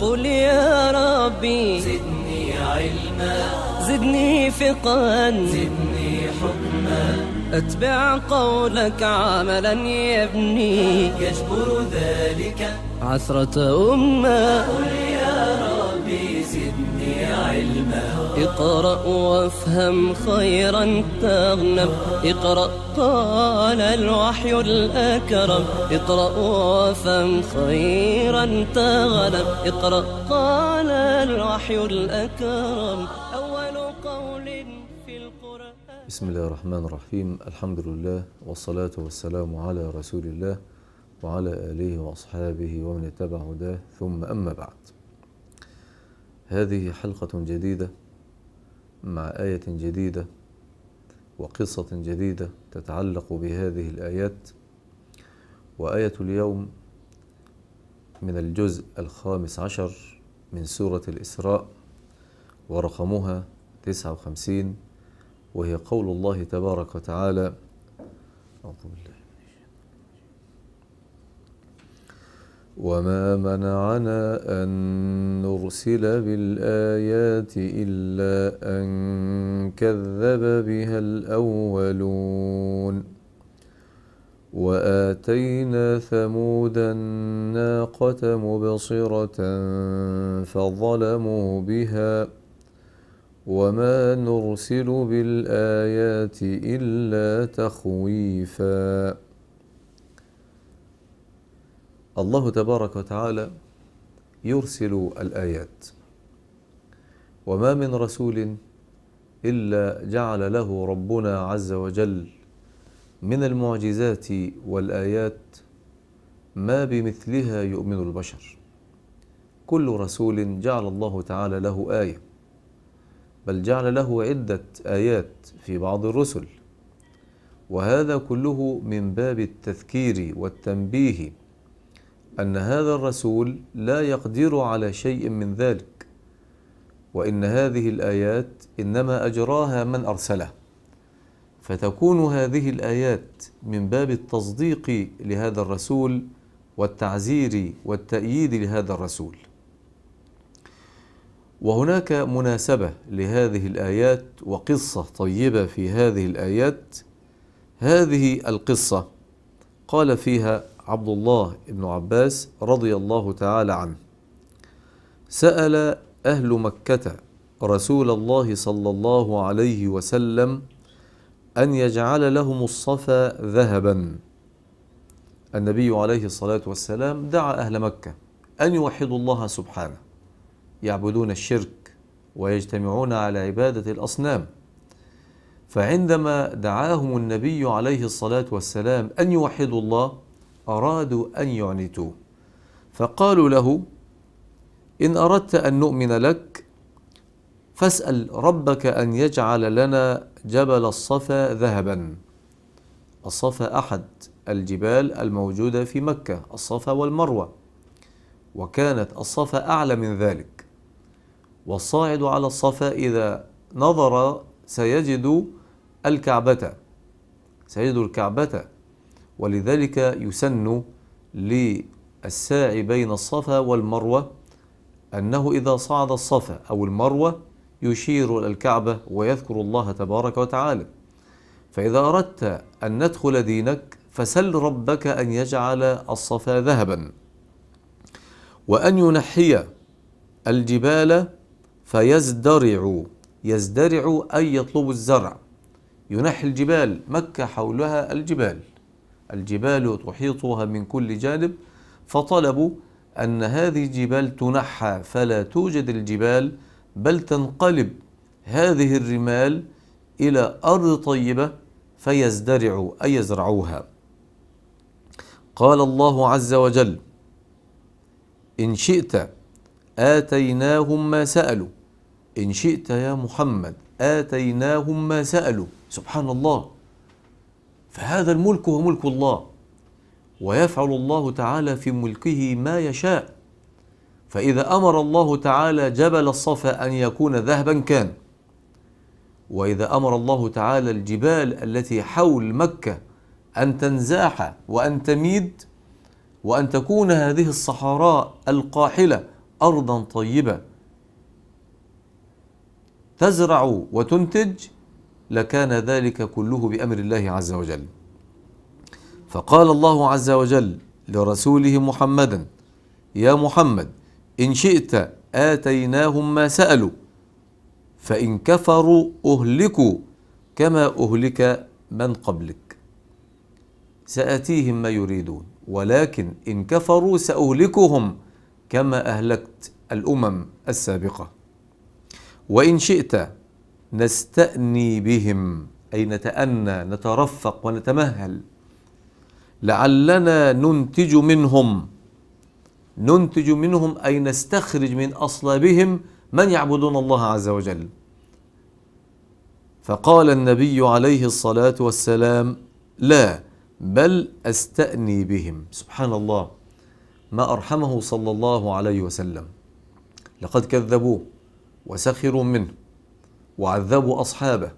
قل يا ربي زدني علما زدني فقها زدني حكما اتبع قولك عملا يبني يجبر ذلك عثرة أمة قل يا ربي زدني علما اقرأ وافهم خيرا تغنم اقرأ قال الوحي الأكرم اقرأ وافهم خيرا تغنم اقرأ قال الوحي الأكرم أول قول في القرآن بسم الله الرحمن الرحيم الحمد لله والصلاة والسلام على رسول الله وعلى آله وأصحابه ومن اتبع هداه ثم أما بعد هذه حلقة جديدة مع آية جديدة وقصة جديدة تتعلق بهذه الآيات وآية اليوم من الجزء الخامس عشر من سورة الإسراء ورقمها تسعة وخمسين وهي قول الله تبارك وتعالى أعوذ بالله وما منعنا أن نرسل بالآيات إلا أن كذب بها الأولون وآتينا ثمود الناقة مبصرة فظلموا بها وما نرسل بالآيات إلا تخويفاً الله تبارك وتعالى يرسل الآيات وما من رسول إلا جعل له ربنا عز وجل من المعجزات والآيات ما بمثلها يؤمن البشر كل رسول جعل الله تعالى له آية بل جعل له عدة آيات في بعض الرسل وهذا كله من باب التذكير والتنبيه أن هذا الرسول لا يقدر على شيء من ذلك وإن هذه الآيات إنما أجراها من أرسله فتكون هذه الآيات من باب التصديق لهذا الرسول والتعزير والتأييد لهذا الرسول وهناك مناسبة لهذه الآيات وقصة طيبة في هذه الآيات هذه القصة قال فيها عبد الله بن عباس رضي الله تعالى عنه سأل أهل مكة رسول الله صلى الله عليه وسلم أن يجعل لهم الصفا ذهبا النبي عليه الصلاة والسلام دعا أهل مكة أن يوحدوا الله سبحانه يعبدون الشرك ويجتمعون على عبادة الأصنام فعندما دعاهم النبي عليه الصلاة والسلام أن يوحدوا الله أرادوا أن يعنتوه فقالوا له إن أردت أن نؤمن لك فاسأل ربك أن يجعل لنا جبل الصفا ذهبا الصفا أحد الجبال الموجودة في مكة الصفا والمروة وكانت الصفا أعلى من ذلك والصاعد على الصفا إذا نظر سيجد الكعبة سيجد الكعبة ولذلك يسن للساعي بين الصفا والمروة أنه إذا صعد الصفا أو المروة يشير إلى الكعبة ويذكر الله تبارك وتعالى فإذا أردت أن ندخل دينك فسل ربك أن يجعل الصفا ذهبا وأن ينحي الجبال فيزدرع يزدرع أي يطلب الزرع ينحي الجبال مكة حولها الجبال الجبال تحيطها من كل جانب فطلبوا أن هذه الجبال تنحى فلا توجد الجبال بل تنقلب هذه الرمال إلى أرض طيبة فيزدرعوا أي يزرعوها قال الله عز وجل إن شئت آتيناهم ما سألوا إن شئت يا محمد آتيناهم ما سألوا سبحان الله فهذا الملك هو ملك الله ويفعل الله تعالى في ملكه ما يشاء فإذا أمر الله تعالى جبل الصفا أن يكون ذهبا كان وإذا أمر الله تعالى الجبال التي حول مكة أن تنزاح وأن تميد وأن تكون هذه الصحراء القاحلة أرضا طيبة تزرع وتنتج لكان ذلك كله بأمر الله عز وجل فقال الله عز وجل لرسوله محمدا يا محمد إن شئت آتيناهم ما سألوا فإن كفروا أهلكوا كما أهلك من قبلك سآتيهم ما يريدون ولكن إن كفروا سأهلكهم كما أهلكت الأمم السابقة وإن شئت نستأني بهم أي نتأنى نترفق ونتمهل لعلنا ننتج منهم ننتج منهم أي نستخرج من أصلابهم من يعبدون الله عز وجل فقال النبي عليه الصلاة والسلام لا بل أستأني بهم سبحان الله ما أرحمه صلى الله عليه وسلم لقد كذبوه وسخروا منه وعذبوا أصحابه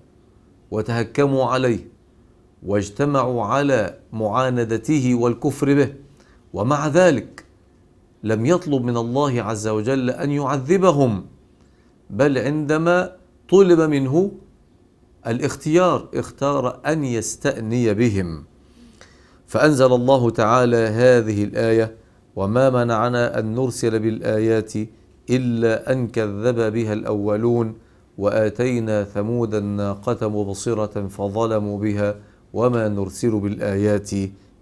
وتهكموا عليه واجتمعوا على معاندته والكفر به ومع ذلك لم يطلب من الله عز وجل أن يعذبهم بل عندما طلب منه الاختيار اختار أن يستأني بهم فأنزل الله تعالى هذه الآية وما منعنا أن نرسل بالآيات إلا أن كذب بها الأولون واتينا ثمود الناقه مبصره فظلموا بها وما نرسل بالايات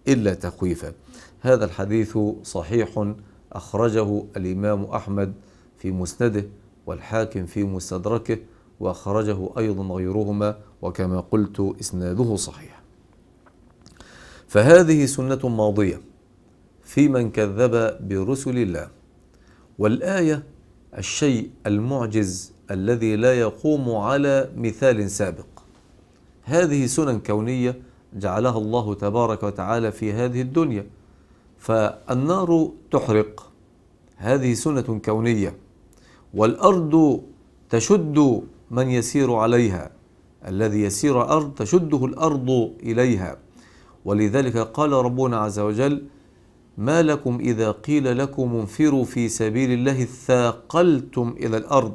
الا تخويفا هذا الحديث صحيح اخرجه الامام احمد في مسنده والحاكم في مستدركه واخرجه ايضا غيرهما وكما قلت اسناده صحيح فهذه سنه ماضيه في من كذب برسل الله والايه الشيء المعجز الذي لا يقوم على مثال سابق هذه سنن كونية جعلها الله تبارك وتعالى في هذه الدنيا فالنار تحرق هذه سنة كونية والأرض تشد من يسير عليها الذي يسير أرض تشده الأرض إليها ولذلك قال ربنا عز وجل ما لكم إذا قيل لكم انفروا في سبيل الله ثاقلتم إلى الأرض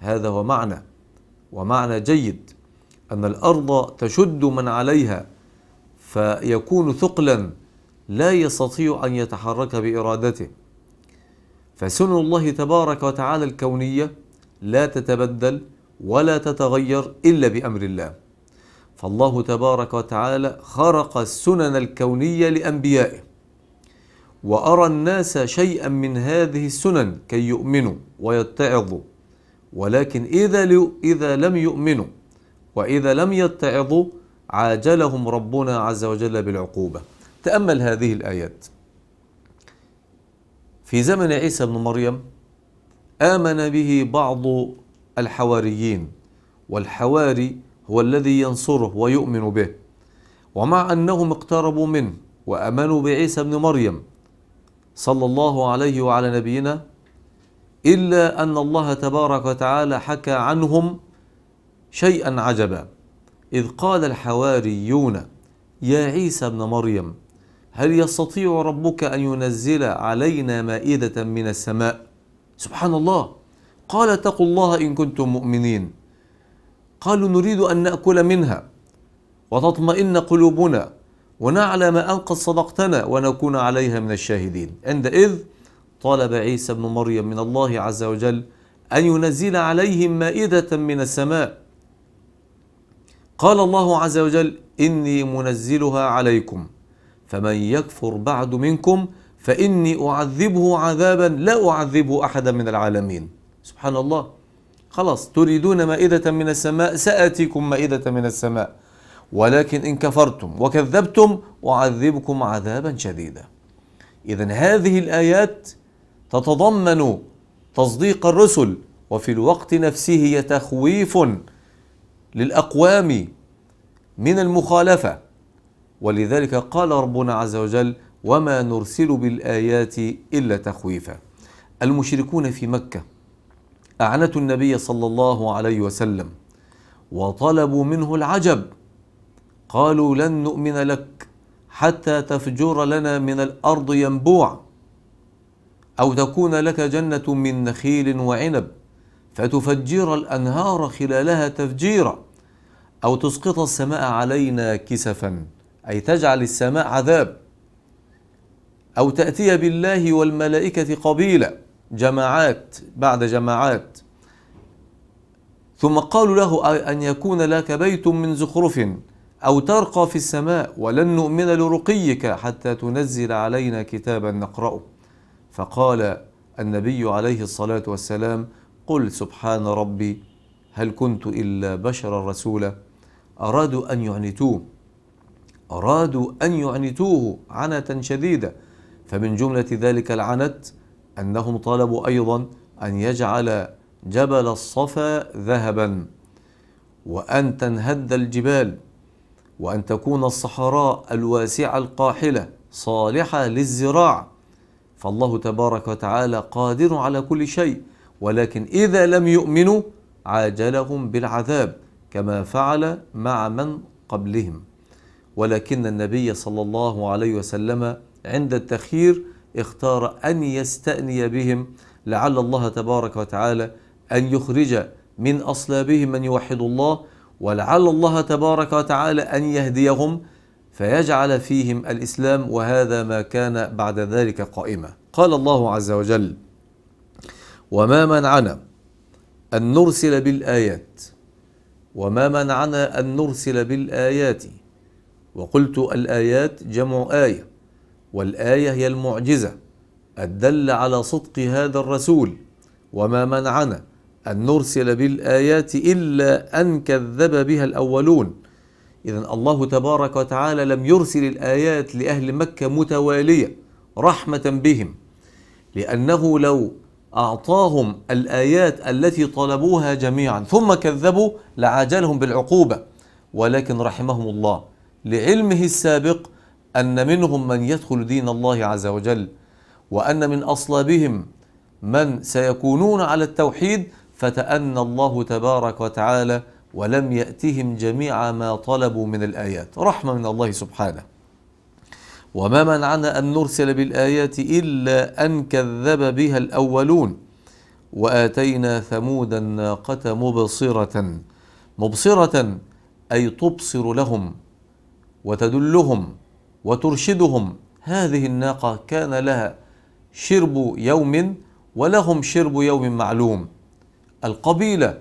هذا هو معنى ومعنى جيد أن الأرض تشد من عليها فيكون ثقلا لا يستطيع أن يتحرك بإرادته فسنن الله تبارك وتعالى الكونية لا تتبدل ولا تتغير إلا بأمر الله فالله تبارك وتعالى خرق السنن الكونية لأنبيائه وأرى الناس شيئا من هذه السنن كي يؤمنوا ويتعظوا ولكن إذا إذا لم يؤمنوا وإذا لم يتعظوا عاجلهم ربنا عز وجل بالعقوبة تأمل هذه الآيات في زمن عيسى بن مريم آمن به بعض الحواريين والحواري هو الذي ينصره ويؤمن به ومع أنهم اقتربوا منه وأمنوا بعيسى بن مريم صلى الله عليه وعلى نبينا إلا أن الله تبارك وتعالى حكى عنهم شيئا عجبا إذ قال الحواريون يا عيسى ابن مريم هل يستطيع ربك أن ينزل علينا مائدة من السماء سبحان الله قال اتقوا الله إن كنتم مؤمنين قالوا نريد أن نأكل منها وتطمئن قلوبنا ونعلم أن قد صدقتنا ونكون عليها من الشاهدين عندئذ طلب عيسى ابن مريم من الله عز وجل أن ينزل عليهم مائدة من السماء قال الله عز وجل إني منزلها عليكم فمن يكفر بعد منكم فإني أعذبه عذابا لا أعذب أحدا من العالمين سبحان الله خلاص تريدون مائدة من السماء سآتيكم مائدة من السماء ولكن إن كفرتم وكذبتم أعذبكم عذابا شديدا إذا هذه الآيات تتضمن تصديق الرسل وفي الوقت نفسه هي تخويف للأقوام من المخالفة ولذلك قال ربنا عز وجل وما نرسل بالآيات إلا تخويفا المشركون في مكة أعنتوا النبي صلى الله عليه وسلم وطلبوا منه العجب قالوا لن نؤمن لك حتى تفجر لنا من الأرض ينبوع أو تكون لك جنة من نخيل وعنب فتفجر الأنهار خلالها تفجيرا أو تسقط السماء علينا كسفا أي تجعل السماء عذاب أو تأتي بالله والملائكة قبيلة جماعات بعد جماعات ثم قالوا له أن يكون لك بيت من زخرف أو ترقى في السماء ولن نؤمن لرقيك حتى تنزل علينا كتابا نقرأه فقال النبي عليه الصلاة والسلام قل سبحان ربي هل كنت إلا بشرا رسولا أرادوا أن يعنتوه أرادوا أن يعنتوه عنة شديدة فمن جملة ذلك العنت أنهم طلبوا أيضا أن يجعل جبل الصفا ذهبا وأن تنهد الجبال وأن تكون الصحراء الواسعة القاحلة صالحة للزراعة فالله تبارك وتعالى قادر على كل شيء ولكن إذا لم يؤمنوا عاجلهم بالعذاب كما فعل مع من قبلهم ولكن النبي صلى الله عليه وسلم عند التخيير اختار أن يستأني بهم لعل الله تبارك وتعالى أن يخرج من أصلابهم من يوحد الله ولعل الله تبارك وتعالى أن يهديهم فيجعل فيهم الإسلام وهذا ما كان بعد ذلك قائمة قال الله عز وجل وما منعنا أن نرسل بالآيات وما منعنا أن نرسل بالآيات وقلت الآيات جمع آية والآية هي المعجزة الدل على صدق هذا الرسول وما منعنا أن نرسل بالآيات إلا أن كذب بها الأولون إذا الله تبارك وتعالى لم يرسل الآيات لأهل مكة متوالية رحمة بهم لأنه لو أعطاهم الآيات التي طلبوها جميعا ثم كذبوا لعاجلهم بالعقوبة ولكن رحمهم الله لعلمه السابق أن منهم من يدخل دين الله عز وجل وأن من أصلابهم من سيكونون على التوحيد فتأنى الله تبارك وتعالى ولم يأتهم جميع ما طلبوا من الآيات رحمة من الله سبحانه وما منعنا أن نرسل بالآيات إلا أن كذب بها الأولون وآتينا ثمود الناقة مبصرة مبصرة أي تبصر لهم وتدلهم وترشدهم هذه الناقة كان لها شرب يوم ولهم شرب يوم معلوم القبيلة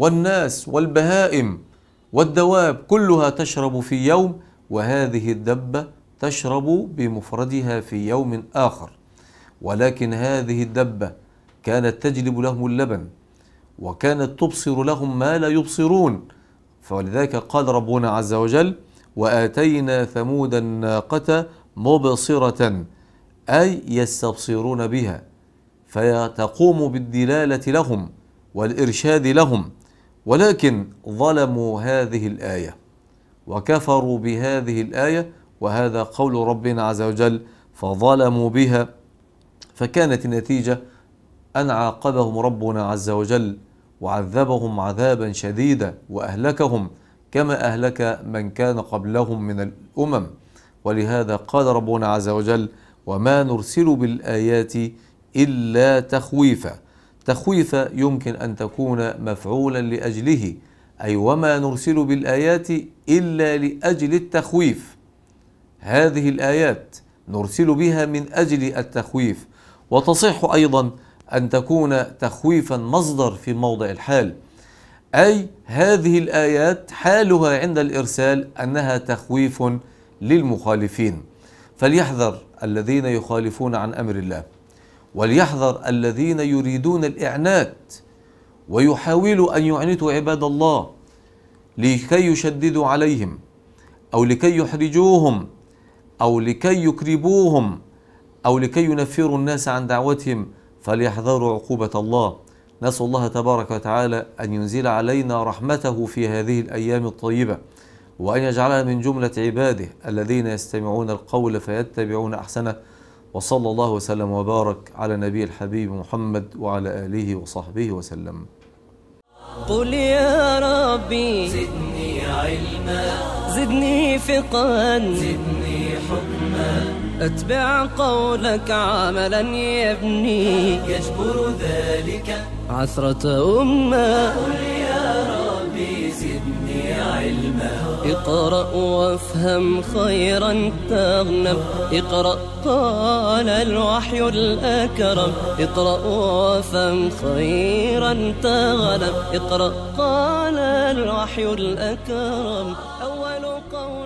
والناس والبهائم والدواب كلها تشرب في يوم وهذه الدبة تشرب بمفردها في يوم آخر ولكن هذه الدبة كانت تجلب لهم اللبن وكانت تبصر لهم ما لا يبصرون فلذلك قال ربنا عز وجل وآتينا ثمود الناقة مبصرة أي يستبصرون بها فتقوم بالدلالة لهم والإرشاد لهم ولكن ظلموا هذه الآية وكفروا بهذه الآية وهذا قول ربنا عز وجل فظلموا بها فكانت النتيجة أن عاقبهم ربنا عز وجل وعذبهم عذابا شديدا وأهلكهم كما أهلك من كان قبلهم من الأمم ولهذا قال ربنا عز وجل وما نرسل بالآيات إلا تخويفا تخويف يمكن أن تكون مفعولا لأجله أي وما نرسل بالآيات إلا لأجل التخويف هذه الآيات نرسل بها من أجل التخويف وتصح أيضا أن تكون تخويفا مصدر في موضع الحال أي هذه الآيات حالها عند الإرسال أنها تخويف للمخالفين فليحذر الذين يخالفون عن أمر الله وليحذر الذين يريدون الإعنات ويحاولوا أن يعنتوا عباد الله لكي يشددوا عليهم أو لكي يحرجوهم أو لكي يكربوهم أو لكي ينفروا الناس عن دعوتهم فليحذروا عقوبة الله نسأل الله تبارك وتعالى أن ينزل علينا رحمته في هذه الأيام الطيبة وأن يجعلنا من جملة عباده الذين يستمعون القول فيتبعون أحسنه وصلى الله وسلم وبارك على نبي الحبيب محمد وعلى آله وصحبه وسلم قل يا ربي زدني علما زدني فقها زدني حكما اتبع قولك عملا يبني يجبر ذلك عثرة أمة قل يا ربي زدني اقرأ وافهم خيرا تغنم اقرأ قال الوحي الأكرم اقرأ وافهم خيرا تغنم اقرأ قال الوحي الأكرم أول قول